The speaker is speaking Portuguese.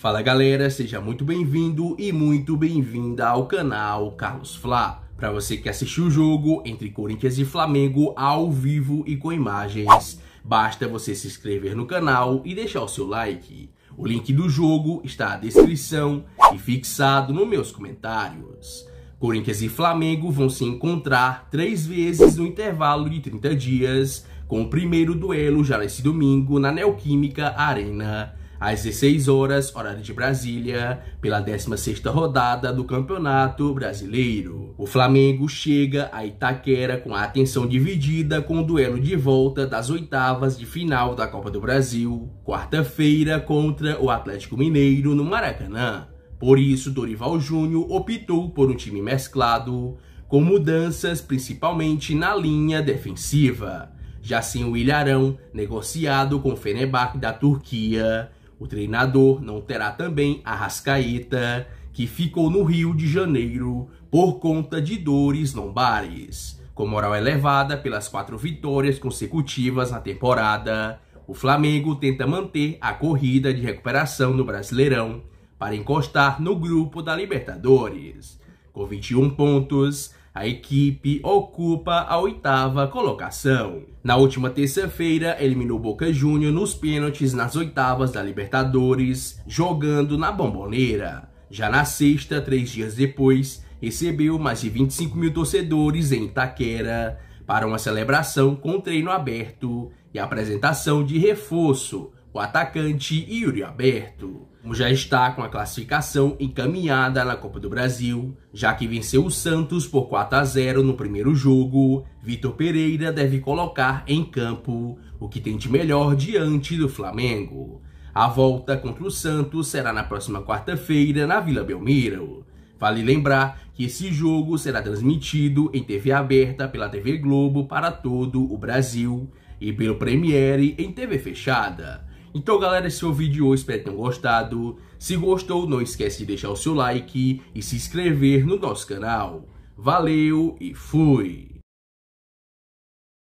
Fala galera, seja muito bem-vindo e muito bem-vinda ao canal Carlos Fla. Para você que assistiu o jogo entre Corinthians e Flamengo ao vivo e com imagens, basta você se inscrever no canal e deixar o seu like. O link do jogo está na descrição e fixado nos meus comentários. Corinthians e Flamengo vão se encontrar três vezes no intervalo de 30 dias, com o primeiro duelo já nesse domingo na Neoquímica Arena às 16 horas, horário de Brasília, pela 16ª rodada do Campeonato Brasileiro. O Flamengo chega a Itaquera com a atenção dividida com o duelo de volta das oitavas de final da Copa do Brasil, quarta-feira contra o Atlético Mineiro no Maracanã. Por isso, Dorival Júnior optou por um time mesclado, com mudanças principalmente na linha defensiva. Já sem o Ilharão, negociado com o Fenerbahçe da Turquia, o treinador não terá também a Rascaíta, que ficou no Rio de Janeiro por conta de dores lombares. Com moral elevada pelas quatro vitórias consecutivas na temporada, o Flamengo tenta manter a corrida de recuperação no Brasileirão para encostar no grupo da Libertadores. Com 21 pontos, a equipe ocupa a oitava colocação. Na última terça-feira, eliminou Boca Júnior nos pênaltis nas oitavas da Libertadores, jogando na Bomboneira. Já na sexta, três dias depois, recebeu mais de 25 mil torcedores em Itaquera para uma celebração com treino aberto e apresentação de reforço o atacante Yuri Aberto, como já está com a classificação encaminhada na Copa do Brasil, já que venceu o Santos por 4 a 0 no primeiro jogo, Vitor Pereira deve colocar em campo o que tem de melhor diante do Flamengo. A volta contra o Santos será na próxima quarta-feira na Vila Belmiro. Vale lembrar que esse jogo será transmitido em TV aberta pela TV Globo para todo o Brasil e pelo Premiere em TV fechada. Então, galera, esse foi é o vídeo de hoje, espero que tenham gostado. Se gostou, não esquece de deixar o seu like e se inscrever no nosso canal. Valeu e fui!